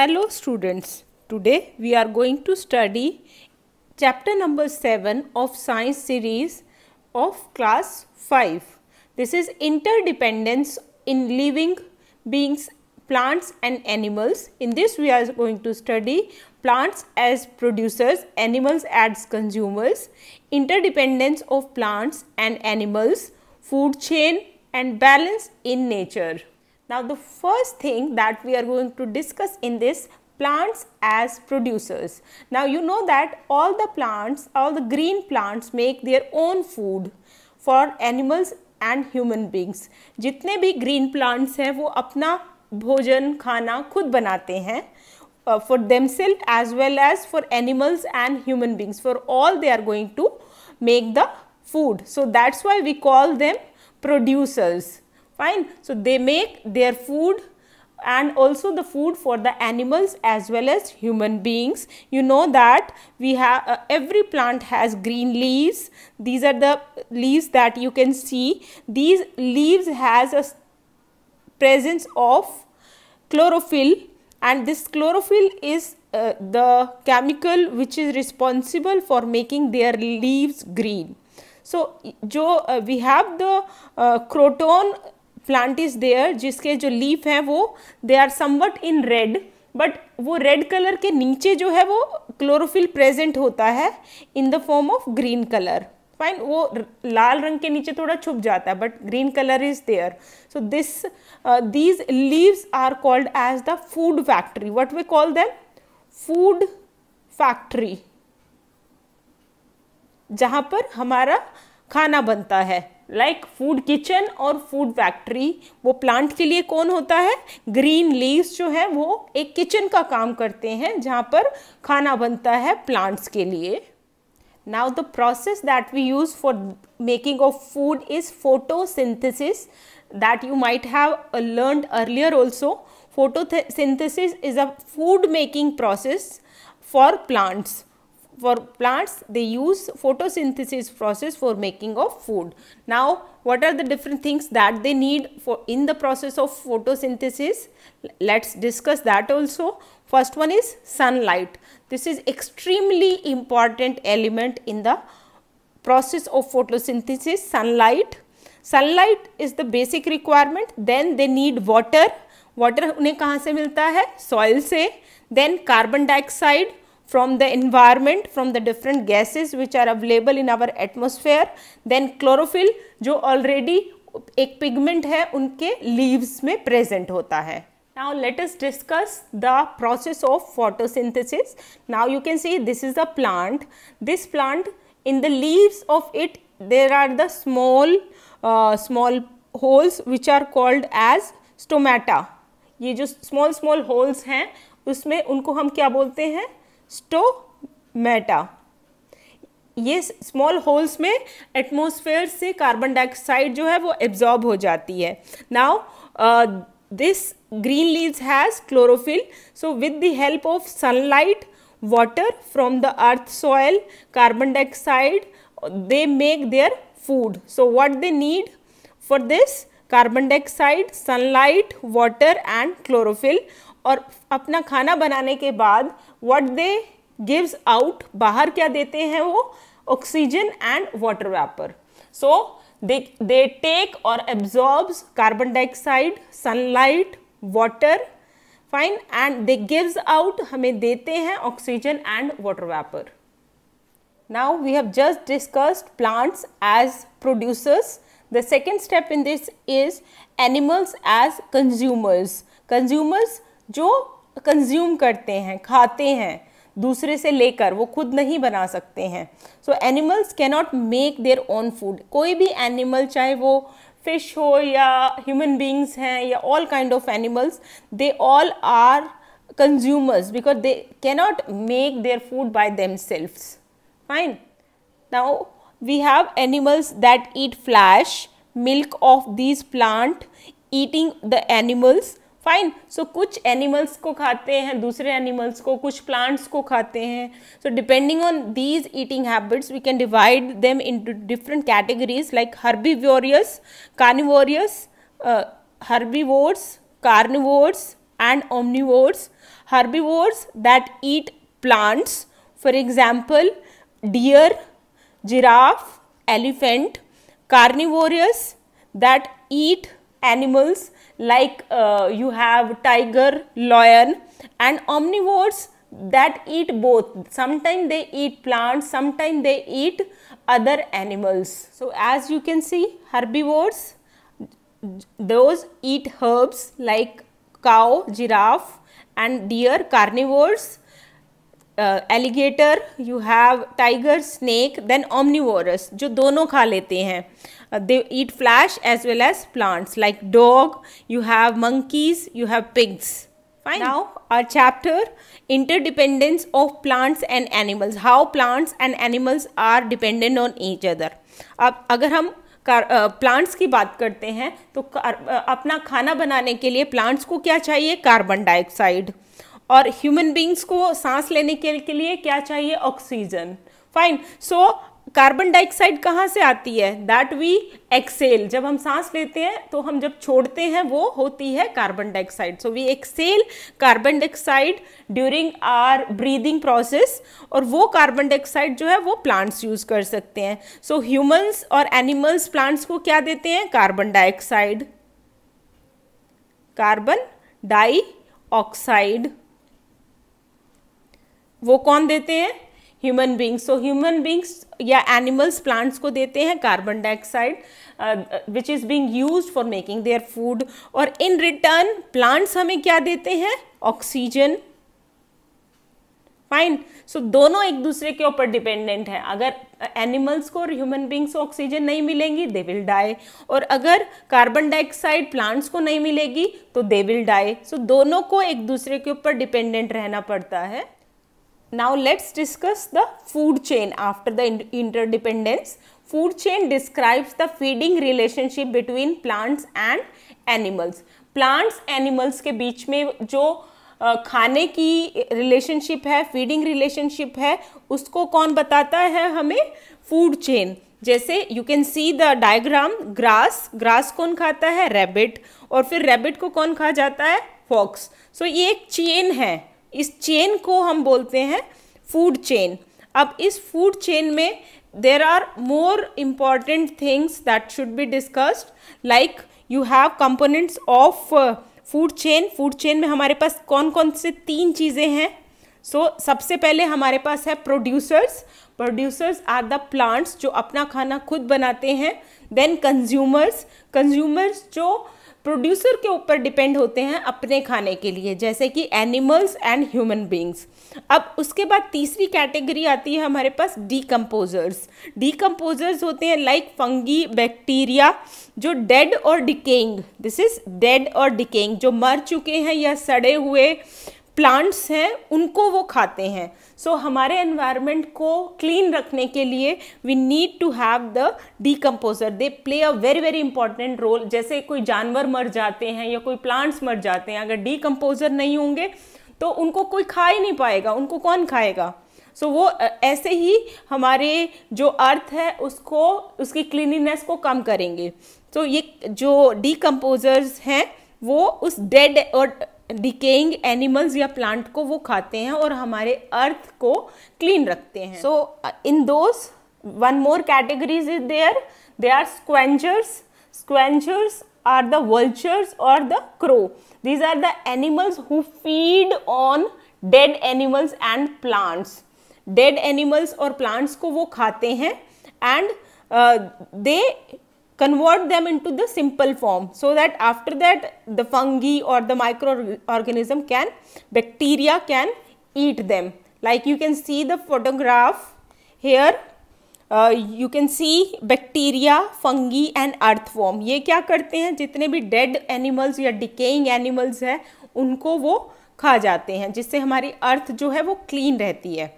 Hello students, today we are going to study chapter number 7 of science series of class 5. This is interdependence in living beings, plants and animals. In this we are going to study plants as producers, animals as consumers, interdependence of plants and animals, food chain and balance in nature. Now, the first thing that we are going to discuss in this plants as producers. Now, you know that all the plants, all the green plants make their own food for animals and human beings. Jitne bhi green plants hai, wo apna bhojan khana khud banate hain. Uh, for themselves as well as for animals and human beings for all they are going to make the food so that's why we call them producers fine. So, they make their food and also the food for the animals as well as human beings. You know that we have uh, every plant has green leaves. These are the leaves that you can see. These leaves has a presence of chlorophyll and this chlorophyll is uh, the chemical which is responsible for making their leaves green. So, jo, uh, we have the uh, croton plant is there जिसके जो leaf हैं वो they are somewhat in red but वो red colour के नीचे जो है वो क्लोरोफिल प्रेजेंट होता है in the form of green colour fine वो लाल रंग के नीचे थोड़ा छुप जाता है but green colour is there so this these leaves are called as the food factory what we call them food factory जहाँ पर हमारा खाना बनता है लाइक फूड किचन और फूड फैक्ट्री वो प्लांट के लिए कौन होता है ग्रीन लीव्स जो है वो एक किचन का काम करते हैं जहाँ पर खाना बनता है प्लांट्स के लिए now the process that we use for making of food is photo photosynthesis that you might have learn earlier also photo photosynthesis is a food making process for plants for plants they use photosynthesis process for making of food. Now what are the different things that they need for in the process of photosynthesis? Let's discuss that also. First one is sunlight. This is extremely important element in the process of photosynthesis sunlight. Sunlight is the basic requirement then they need water. Water उन्हें कहाँ से मिलता है? Soil से. Then carbon dioxide from the environment from the different gases which are available in our atmosphere then chlorophyll jo already ek pigment hai unke leaves mein present hota hai Now let us discuss the process of photosynthesis. Now you can see this is a plant. This plant in the leaves of it there are the small uh, small holes which are called as stomata. ये जो small small holes हैं उसमें उनको हम क्या बोलते हैं stomata ये स्मॉल होल्स में एटमोसफेयर से कार्बन डाइऑक्साइड जो है वो एब्जॉर्ब हो जाती है now this green leaves has chlorophyll so with the help of sunlight water from the earth soil carbon dioxide they make their food so what they need for this carbon dioxide sunlight water and chlorophyll और अपना खाना बनाने के बाद what they gives out बाहर क्या देते हैं वो oxygen and water vapour so they they take और absorbs carbon dioxide sunlight water fine and they gives out हमें देते हैं oxygen and water vapour now we have just discussed plants as producers the second step in this is animals as consumers consumers जो consume करते हैं खाते हैं दूसरे से लेकर वो खुद नहीं बना सकते हैं so animals can not make their own food कोई भी एनिमल चाहे वो फिश हो या ह्यूमन बींग्स हैं या all kind of animals they all are consumers because they not make their food by them selfs fine now we have animals that eat flesh milk of these plant eating the animals fine so कुछ animals को खाते हैं दूसरे animals को कुछ plants को खाते हैं so depending on these eating habits we can divide them in two different categories like herbivorous carnivorous herbivores carnivores and omnivores herbivores that eat plants for example deer giraffe elephant carnivorous that eat animals like uh, you have tiger, lion and omnivores that eat both. Sometimes they eat plants, sometimes they eat other animals. So as you can see herbivores, those eat herbs like cow, giraffe and deer, carnivores, uh, alligator, you have tiger, snake, then omnivores jo dono kha lete hain uh, they eat flesh as well as plants like dog you have monkeys you have pigs fine now our chapter interdependence of plants and animals how plants and animals are dependent on each other अब अगर हम plants की बात करते हैं तो अपना खाना बनाने के लिए प्लांट्स को क्या चाहिए कार्बन डाइऑक्साइड और ह्यूमन बींग्स को सांस लेने के लिए क्या चाहिए oxygen fine so carbon dioxide कहाँ से आती है दैट वी एक्सेल जब हम सांस लेते हैं तो हम जब छोड़ते हैं वो होती है carbon dioxide so we exhale carbon dioxide during our breathing process और वो कार्बन डाइऑक्साइड जो है वो प्लांट्स यूज कर सकते हैं सो so, ह्यूमंस और एनिमल्स प्लांट्स को क्या देते हैं कार्बन डाइऑक्साइड कार्बन डाइऑक्साइड वो कौन देते हैं human beings so human beings या एनिमल्स प्लांट्स को देते हैं carbon dioxide which is being use for making their food और इन रिटर्न प्लांट्स हमें क्या देते हैं ऑक्सीजन फाइन सो दोनों एक दूसरे के ऊपर डिपेंडेंट है अगर एनिमल्स को और ह्यूमन बींग्स को ऑक्सीजन नहीं मिलेंगी दे विल डाई और अगर कार्बन डाइऑक्साइड प्लांट्स को नहीं मिलेगी तो दे विल डाई सो दोनों को एक दूसरे के ऊपर डिपेंडेंट रहना पड़ता है Now let's discuss the food chain after the interdependence. Food chain describes the feeding relationship between plants and animals. Plants animals के बीच में जो खाने की रिलेशनशिप है फीडिंग रिलेशनशिप है उसको कौन बताता है हमें फूड चेन जैसे you can see the diagram grass grass कौन खाता है रैबिट और फिर रैबिट को कौन खा जाता है फॉक्स सो so, ये एक चेन है इस चेन को हम बोलते हैं फूड चेन अब इस फूड चेन में there are more important things that should be discussed like you have components of food chain food chain में हमारे पास कौन कौन से तीन चीज़ें हैं सो so, सबसे पहले हमारे पास है producers producers are the plants जो अपना खाना खुद बनाते हैं देन कंज्यूमर्स कंज्यूमर्स जो प्रोड्यूसर के ऊपर डिपेंड होते हैं अपने खाने के लिए जैसे कि एनिमल्स एंड ह्यूमन बींग्स अब उसके बाद तीसरी कैटेगरी आती है हमारे पास डीकम्पोजर्स डीकम्पोजर्स होते हैं लाइक फंगी बैक्टीरिया जो डेड और डिकेइंग दिस इज डेड और डिकेइंग जो मर चुके हैं या सड़े हुए प्लांट्स हैं उनको वो खाते हैं सो so, हमारे एनवायरनमेंट को क्लीन रखने के लिए we need to have the decomposer they play a very very important role जैसे कोई जानवर मर जाते हैं या कोई प्लांट्स मर जाते हैं अगर डीकम्पोजर नहीं होंगे तो उनको कोई खा ही नहीं पाएगा उनको कौन खाएगा सो so, वो ऐसे ही हमारे जो अर्थ है उसको उसकी क्लीनिनेस को कम करेंगे तो so, ये जो डीकम्पोजर्स हैं वो उस डेड और डिकेइंग एनिमल्स या प्लांट को वो खाते हैं और हमारे अर्थ को क्लीन रखते हैं सो इन दो one more categories is there they are scavengers scavengers are the vultures और the crow these are the animals who feed on dead animals and plants dead animals और प्लांट्स को वो खाते हैं and they uh, convert them into the simple form so that after that the fungi or the microorganism can bacteria can eat them like you can see the photograph here uh, you can see bacteria fungi and earthworm ये क्या करते हैं जितने भी dead animals या decaying animals हैं उनको वो खा जाते हैं जिससे हमारी अर्थ जो है वो क्लीन रहती है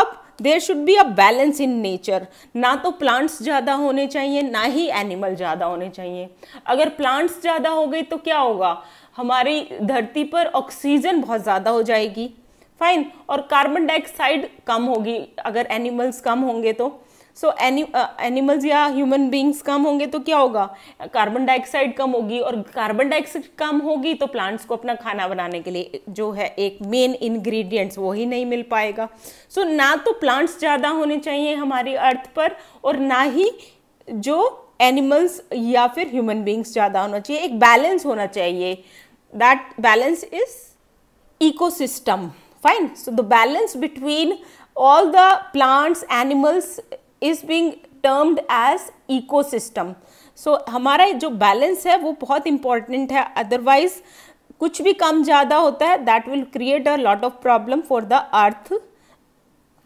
अब there should be a balance in nature ना तो प्लांट्स ज़्यादा होने चाहिए ना ही एनिमल ज़्यादा होने चाहिए अगर प्लांट्स ज़्यादा हो गए तो क्या होगा हमारी धरती पर ऑक्सीजन बहुत ज़्यादा हो जाएगी फाइन और कार्बन डाइऑक्साइड कम होगी अगर एनिमल्स कम होंगे तो सो एनिमल्स uh, या ह्यूमन बींग्स कम होंगे तो क्या होगा कार्बन डाइऑक्साइड कम होगी और कार्बन डाइऑक्साइड कम होगी तो प्लांट्स को अपना खाना बनाने के लिए जो है एक मेन इंग्रेडिएंट्स वो ही नहीं मिल पाएगा सो so, ना तो प्लांट्स ज़्यादा होने चाहिए हमारी अर्थ पर और ना ही जो एनिमल्स या फिर ह्यूमन बींग्स ज़्यादा होना चाहिए एक बैलेंस होना चाहिए that balance is ecosystem fine so the balance between all the plants animals is being termed as ecosystem so हमारा जो बैलेंस है वो बहुत इंपॉर्टेंट है अदरवाइज कुछ भी कम ज़्यादा होता है that will create a lot of problem for the earth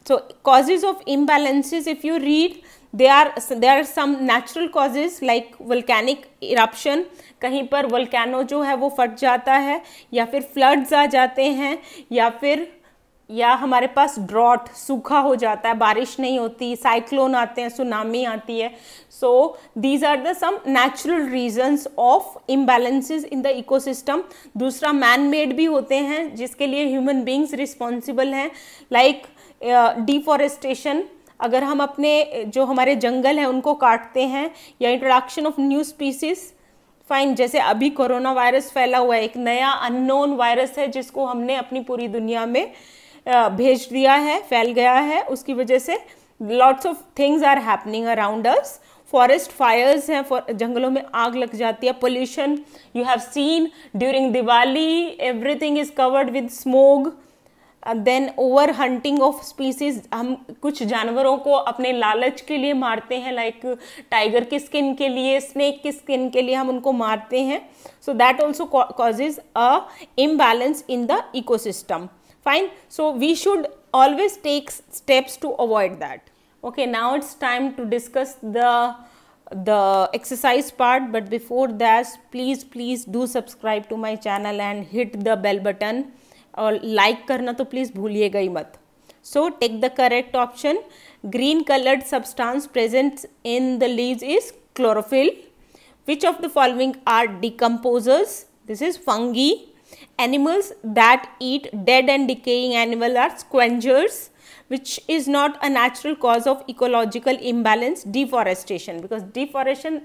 so causes of imbalances if you read they are they are some natural causes like volcanic eruption कहीं पर volcano जो है वो फट जाता है या फिर फ्लड्स आ जाते हैं या फिर या हमारे पास ड्रॉट सूखा हो जाता है बारिश नहीं होती साइक्लोन आते हैं सुनामी आती है so these are the some natural reasons of imbalances in the ecosystem दूसरा मैन मेड भी होते हैं जिसके लिए ह्यूमन बींग्स रिस्पॉन्सिबल हैं लाइक डिफॉरेस्टेशन uh, अगर हम अपने जो हमारे जंगल हैं उनको काटते हैं या introduction of new species fine जैसे अभी कोरोना वायरस फैला हुआ है एक नया अननोन वायरस है जिसको हमने अपनी पूरी दुनिया में भेज दिया है फैल गया है उसकी वजह से lots of things are happening around us forest fires हैं जंगलों में आग लग जाती है pollution you have seen during Diwali everything is covered with smog then over hunting of species हम कुछ जानवरों को अपने लालच के लिए मारते हैं लाइक टाइगर की स्किन के लिए स्नेक की स्किन के लिए हम उनको मारते हैं so that also causes a imbalance in the ecosystem fine so we should always take steps to avoid that okay now it's time to discuss the the exercise part but before that please please do subscribe to my channel and hit the bell button or like करना तो please भूलिएगा ही मत So take the correct option. Green coloured substance present in the leaves is chlorophyll. which of the following are decomposers this is fungi Animals that eat dead and decaying animal are scavengers which is not a natural cause of ecological imbalance deforestation because deforestation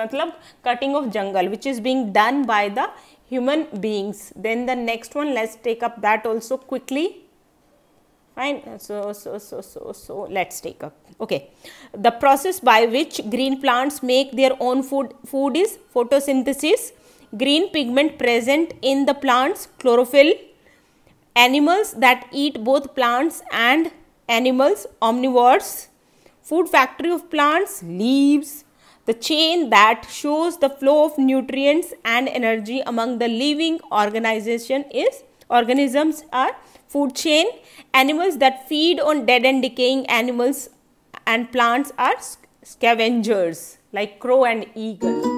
matlab cutting of jungle which is being done by the human beings then the next one let's take up that also quickly fine so so so so so let's take up okay the process by which green plants make their own food food is photosynthesis green pigment present in the plants, chlorophyll, animals that eat both plants and animals, omnivores, food factory of plants, leaves, the chain that shows the flow of nutrients and energy among the living organization is organisms are food chain animals that feed on dead and decaying animals and plants are scavengers like crow and eagle